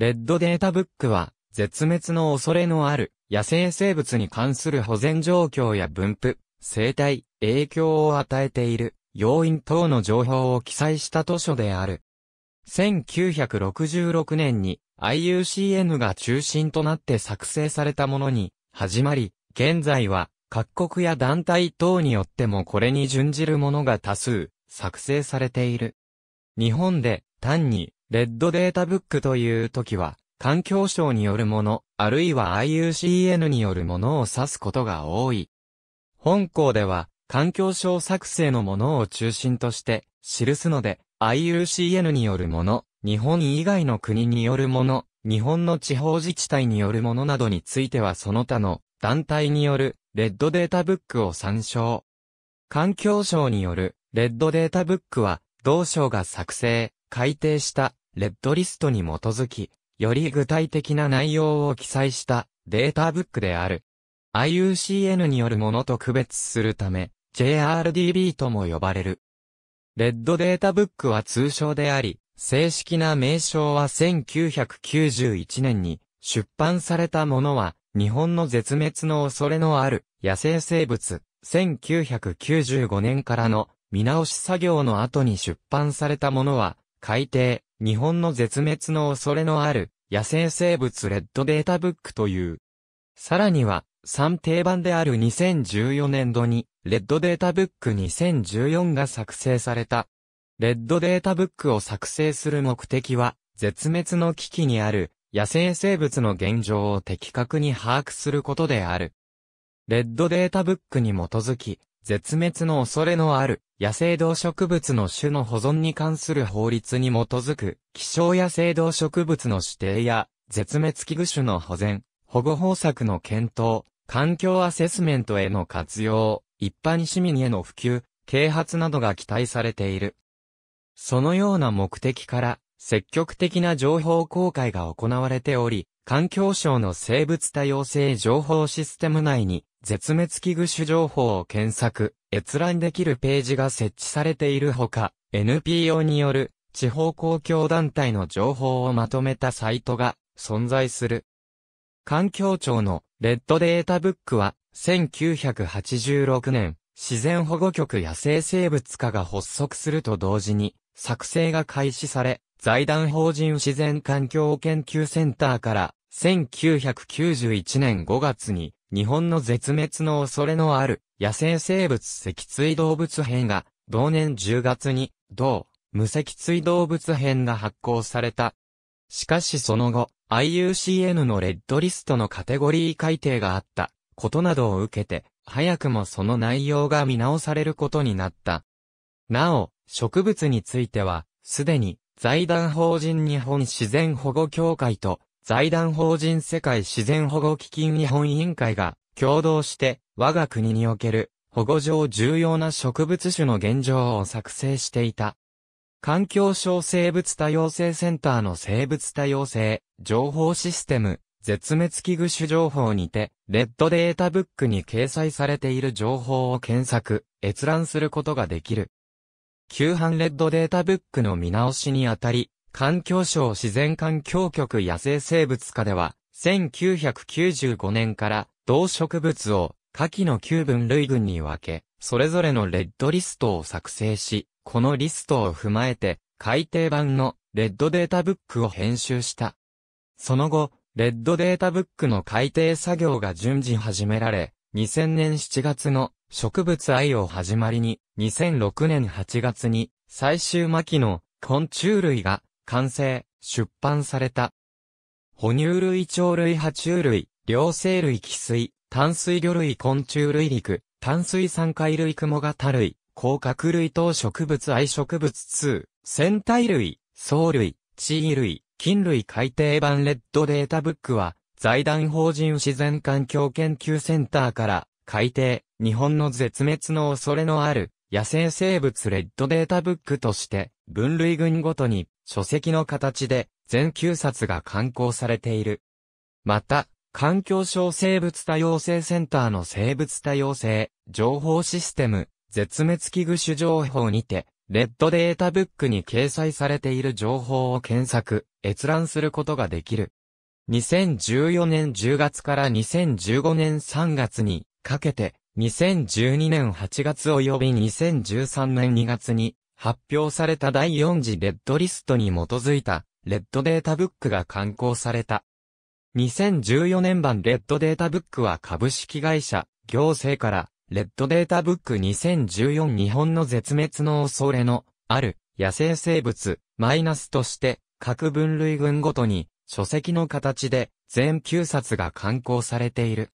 レッドデータブックは、絶滅の恐れのある野生生物に関する保全状況や分布、生態、影響を与えている要因等の情報を記載した図書である。1966年に IUCN が中心となって作成されたものに始まり、現在は各国や団体等によってもこれに準じるものが多数作成されている。日本で単にレッドデータブックという時は、環境省によるもの、あるいは IUCN によるものを指すことが多い。本校では、環境省作成のものを中心として記すので、IUCN によるもの、日本以外の国によるもの、日本の地方自治体によるものなどについてはその他の団体によるレッドデータブックを参照。環境省によるレッドデータブックは、同省が作成、改定したレッドリストに基づき、より具体的な内容を記載したデータブックである。IUCN によるものと区別するため、JRDB とも呼ばれる。レッドデータブックは通称であり、正式な名称は1991年に出版されたものは、日本の絶滅の恐れのある野生生物、1995年からの見直し作業の後に出版されたものは、海底、日本の絶滅の恐れのある野生生物レッドデータブックという。さらには、3定版である2014年度に、レッドデータブック2014が作成された。レッドデータブックを作成する目的は、絶滅の危機にある野生生物の現状を的確に把握することである。レッドデータブックに基づき、絶滅の恐れのある野生動植物の種の保存に関する法律に基づく希少野生動植物の指定や絶滅危惧種の保全、保護方策の検討、環境アセスメントへの活用、一般市民への普及、啓発などが期待されている。そのような目的から積極的な情報公開が行われており、環境省の生物多様性情報システム内に、絶滅危惧種情報を検索、閲覧できるページが設置されているほか、NPO による地方公共団体の情報をまとめたサイトが存在する。環境庁のレッドデータブックは1986年自然保護局野生生物課が発足すると同時に作成が開始され財団法人自然環境研究センターから1991年5月に、日本の絶滅の恐れのある野生生物脊椎動物編が、同年10月に、同、無脊椎動物編が発行された。しかしその後、IUCN のレッドリストのカテゴリー改定があったことなどを受けて、早くもその内容が見直されることになった。なお、植物については、すでに財団法人日本自然保護協会と財団法人世界自然保護基金日本委員会が共同して我が国における保護上重要な植物種の現状を作成していた。環境省生物多様性センターの生物多様性情報システム絶滅危惧種情報にて、レッドデータブックに掲載されている情報を検索、閲覧することができる。旧版レッドデータブックの見直しにあたり、環境省自然環境局野生生物課では、1995年から動植物を下記の9分類群に分け、それぞれのレッドリストを作成し、このリストを踏まえて、改訂版のレッドデータブックを編集した。その後、レッドデータブックの改訂作業が順次始められ、2000年7月の植物愛を始まりに、2006年8月に最終末期の昆虫類が完成、出版された。哺乳類鳥類爬虫類、両生類寄水、淡水魚類昆虫類陸、淡水酸化類雲型類、甲殻類等植物愛植物2、戦隊類、藻類、地衣類、菌類改訂版レッドデータブックは、財団法人自然環境研究センターから、改訂、日本の絶滅の恐れのある、野生生物レッドデータブックとして、分類群ごとに書籍の形で全9冊が刊行されている。また、環境省生物多様性センターの生物多様性情報システム絶滅危惧種情報にて、レッドデータブックに掲載されている情報を検索、閲覧することができる。2014年10月から2015年3月にかけて、2012年8月及び2013年2月に発表された第4次レッドリストに基づいた、レッドデータブックが刊行された。2014年版レッドデータブックは株式会社、行政から、レッドデータブック2014日本の絶滅の恐れの、ある、野生生物、マイナスとして、各分類群ごとに、書籍の形で、全9冊が刊行されている。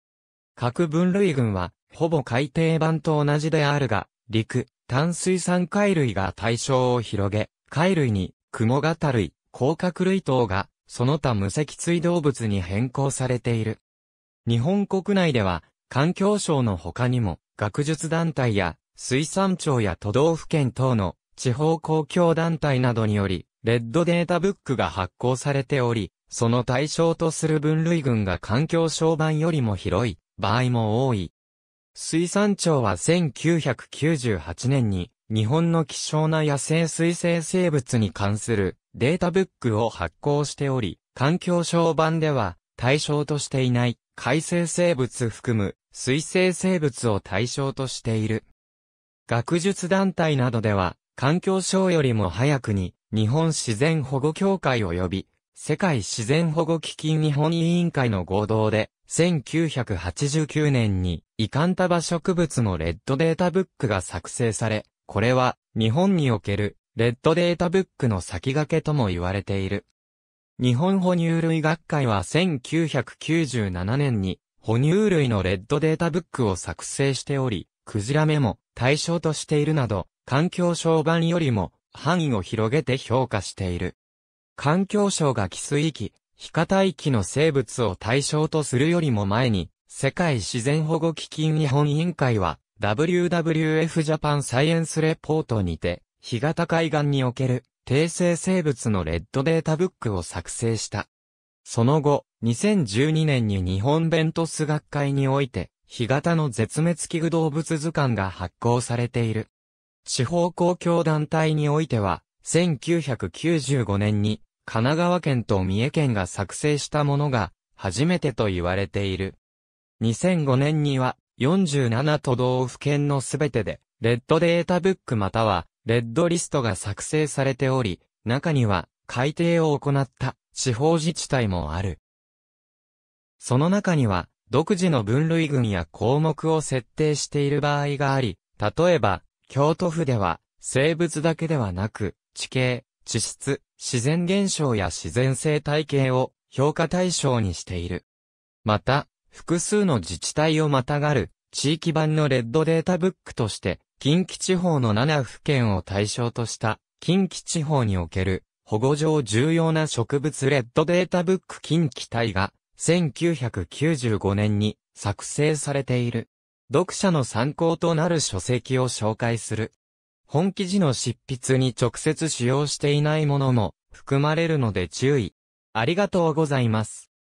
各分類群は、ほぼ改訂版と同じであるが、陸、炭水酸貝類が対象を広げ、貝類に、雲型類、甲殻類等が、その他無脊椎動物に変更されている。日本国内では、環境省の他にも、学術団体や、水産庁や都道府県等の地方公共団体などにより、レッドデータブックが発行されており、その対象とする分類群が環境省版よりも広い場合も多い。水産庁は1998年に日本の希少な野生水生生物に関するデータブックを発行しており、環境省版では対象としていない海生生物含む水生生物を対象としている。学術団体などでは環境省よりも早くに日本自然保護協会及び世界自然保護基金日本委員会の合同で、1989年に、イカンタバ植物のレッドデータブックが作成され、これは、日本における、レッドデータブックの先駆けとも言われている。日本哺乳類学会は1997年に、哺乳類のレッドデータブックを作成しており、クジラメも対象としているなど、環境障害よりも範囲を広げて評価している。環境省が汽水域、非型域の生物を対象とするよりも前に、世界自然保護基金日本委員会は、WWF ジャパンサイエンスレポートにて、日型海岸における、定性生物のレッドデータブックを作成した。その後、2012年に日本ベントス学会において、日型の絶滅危惧動物図鑑が発行されている。地方公共団体においては、1995年に神奈川県と三重県が作成したものが初めてと言われている。2005年には47都道府県のすべてでレッドデータブックまたはレッドリストが作成されており、中には改定を行った地方自治体もある。その中には独自の分類群や項目を設定している場合があり、例えば京都府では生物だけではなく地形、地質、自然現象や自然生態系を評価対象にしている。また、複数の自治体をまたがる地域版のレッドデータブックとして、近畿地方の7府県を対象とした近畿地方における保護上重要な植物レッドデータブック近畿体が1995年に作成されている。読者の参考となる書籍を紹介する。本記事の執筆に直接使用していないものも含まれるので注意。ありがとうございます。